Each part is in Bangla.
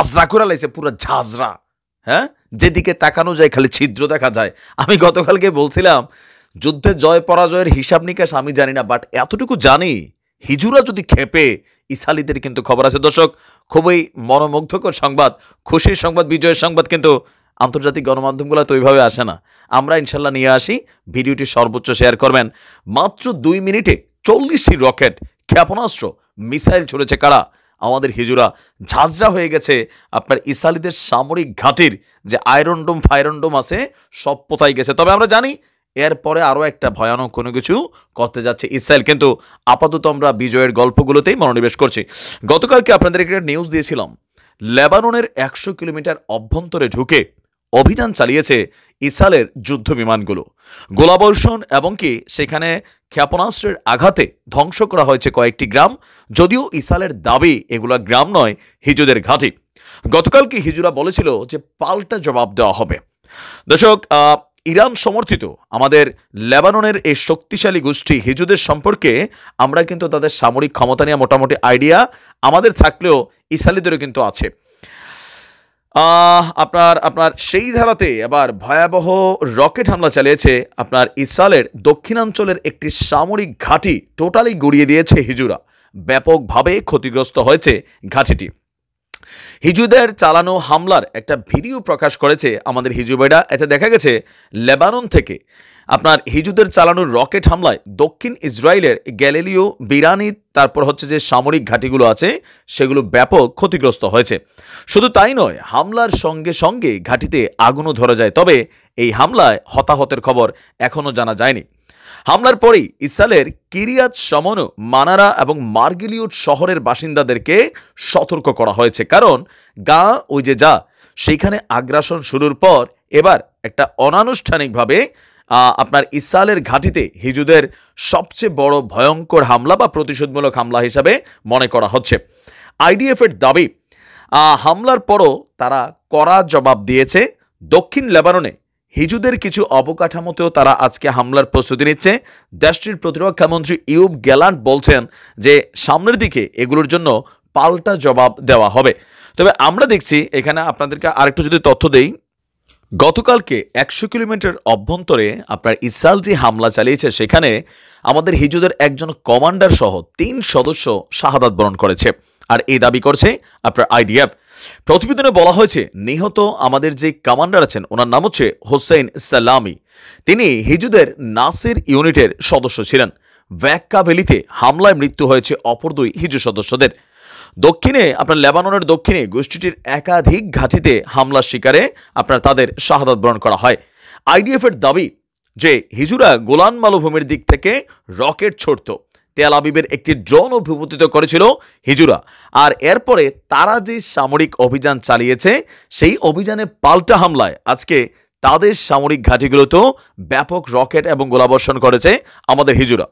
আজরা করে লাইছে পুরো ঝাঁঝরা হ্যাঁ যেদিকে তাকানো যায় খালি ছিদ্র দেখা যায় আমি গতকালকে বলছিলাম যুদ্ধে জয় পরাজয়ের হিসাব নিকাশ আমি জানি না বাট এতটুকু জানি হিজুরা যদি খেপে ইসালিদের কিন্তু খবর আছে দর্শক খুবই মনোমুগ্ধকর সংবাদ খুশির সংবাদ বিজয়ের সংবাদ কিন্তু আন্তর্জাতিক গণমাধ্যমগুলো তো ওইভাবে আসে না আমরা ইনশাল্লাহ নিয়ে আসি ভিডিওটি সর্বোচ্চ শেয়ার করবেন মাত্র দুই মিনিটে চল্লিশটি রকেট ক্ষেপণাস্ত্র মিসাইল ছুড়েছে কারা আমাদের হিজুরা ঝাঁঝরা হয়ে গেছে আপনার ইসালিদের সামরিক ঘাটির যে আয়রনডোম ফাইরনডোম আছে সব পোথায় গেছে তবে আমরা জানি এরপরে আরও একটা ভয়ানক কোনো কিছু করতে যাচ্ছে ইসরায়েল কিন্তু আপাতত আমরা বিজয়ের গল্পগুলোতেই মনোনিবেশ করছি গতকালকে আপনাদের একটা নিউজ দিয়েছিলাম লেবাননের একশো কিলোমিটার অভ্যন্তরে ঢুকে অভিযান চালিয়েছে ইসরায়েলের যুদ্ধ বিমানগুলো গোলাবর্ষণ কি সেখানে ক্ষেপণাস্ত্রের আঘাতে ধ্বংস করা হয়েছে কয়েকটি গ্রাম যদিও ইসরায়েলের দাবি এগুলা গ্রাম নয় হিজুদের ঘাঁটি গতকালকে হিজুরা বলেছিল যে পাল্টা জবাব দেওয়া হবে দর্শক ইরান সমর্থিত আমাদের লেবাননের এই শক্তিশালী গোষ্ঠী হিজুদের সম্পর্কে আমরা কিন্তু তাদের সামরিক ক্ষমতা নিয়ে মোটামুটি আইডিয়া আমাদের থাকলেও ইসালিদেরও কিন্তু আছে আপনার আপনার সেই ধারাতে আবার ভয়াবহ রকেট হামলা চালিয়েছে আপনার ইসরালের দক্ষিণাঞ্চলের একটি সামরিক ঘাঁটি টোটালি গড়িয়ে দিয়েছে হিজুরা ব্যাপকভাবে ক্ষতিগ্রস্ত হয়েছে ঘাঁটিটি হিজুদের চালানো হামলার একটা ভিডিও প্রকাশ করেছে আমাদের হিজুবেডা এতে দেখা গেছে লেবানন থেকে আপনার হিজুদের চালানো রকেট হামলায় দক্ষিণ ইসরায়েলের গ্যালিলিও বিরানি তারপর হচ্ছে যে সামরিক ঘাঁটিগুলো আছে সেগুলো ব্যাপক ক্ষতিগ্রস্ত হয়েছে শুধু তাই নয় হামলার সঙ্গে সঙ্গে ঘাঁটিতে আগুনও ধরা যায় তবে এই হামলায় হতাহতের খবর এখনও জানা যায়নি হামলার পরেই ইসরায়েলের কিরিয়াত সমন মানারা এবং মার্গিলিউড শহরের বাসিন্দাদেরকে সতর্ক করা হয়েছে কারণ গা ওই যে যা সেইখানে আগ্রাসন শুরুর পর এবার একটা অনানুষ্ঠানিকভাবে আপনার ইসরায়েলের ঘাঁটিতে হিজুদের সবচেয়ে বড় ভয়ঙ্কর হামলা বা প্রতিশোধমূলক হামলা হিসাবে মনে করা হচ্ছে আইডিএফের দাবি হামলার পরও তারা কড়া জবাব দিয়েছে দক্ষিণ লেবাননে হিজুদের কিছু অবকাঠামোতেও তারা আজকে হামলার প্রস্তুতি নিচ্ছে দেশটির প্রতিরক্ষামন্ত্রী ইউব গ্যালান্ট বলছেন যে সামনের দিকে এগুলোর জন্য পাল্টা জবাব দেওয়া হবে তবে আমরা দেখছি এখানে আপনাদেরকে আরেকটু যদি তথ্য দেই গতকালকে একশো কিলোমিটার অভ্যন্তরে আপনার ইসাল যে হামলা চালিয়েছে সেখানে আমাদের হিজুদের একজন কমান্ডার সহ তিন সদস্য শাহাদাত বরণ করেছে আর এই দাবি করছে আপনার আইডিএফ প্রতিবেদনে বলা হয়েছে নিহত আমাদের যে কমান্ডার আছেন ওনার নাম হচ্ছে হোসেন সালামি তিনি হিজুদের নাসির ইউনিটের সদস্য ছিলেন ভ্যাক্কা ভ্যালিতে হামলায় মৃত্যু হয়েছে অপর দুই হিজু সদস্যদের দক্ষিণে আপনার লেবাননের দক্ষিণে গোষ্ঠীটির একাধিক ঘাঁটিতে হামলার শিকারে আপনার তাদের শাহাদ বরণ করা হয় আইডিএফের দাবি যে হিজুরা গোলান মালভূমির দিক থেকে রকেট ছড়ত তেল আবিবের একটি ড্রোন ভূপতিত করেছিল হিজুরা আর এরপরে তারা যে সামরিক অভিযান চালিয়েছে সেই অভিযানে পাল্টা হামলায় আজকে তাদের সামরিক ঘাঁটিগুলোতেও ব্যাপক রকেট এবং গোলাবর্ষণ করেছে আমাদের হিজুরা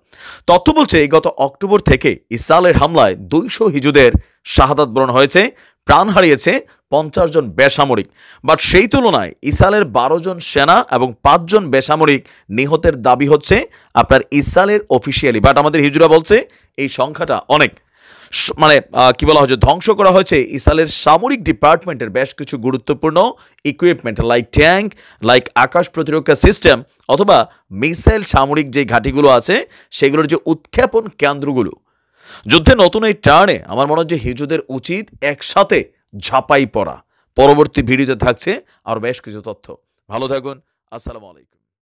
তথ্য বলছে গত অক্টোবর থেকে ইসরায়েলের হামলায় দুইশো হিজুদের শাহাদাত বরণ হয়েছে প্রাণ হারিয়েছে পঞ্চাশ জন বেসামরিক বাট সেই তুলনায় ইসালের ১২ জন সেনা এবং পাঁচজন বেসামরিক নিহতের দাবি হচ্ছে আপনার ইসালের অফিসিয়ালি বাট আমাদের হিজুরা বলছে এই সংখ্যাটা অনেক মানে কি বলা হয়েছে ধ্বংস করা হয়েছে ইসালের সামরিক ডিপার্টমেন্টের বেশ কিছু গুরুত্বপূর্ণ equipment like tank like Akash প্রতিরক্ষা সিস্টেম অথবা মিসাইল সামরিক যে ঘাঁটিগুলো আছে সেগুলোর যে উৎক্ষেপণ কেন্দ্রগুলো যুদ্ধে নতুন এই টার্নে আমার মনে হয় যে হিজুদের উচিত একসাথে ঝাঁপাই পড়া পরবর্তী ভিডিওতে থাকছে আর বেশ কিছু তথ্য ভালো থাকুন আসসালামু আলাইকুম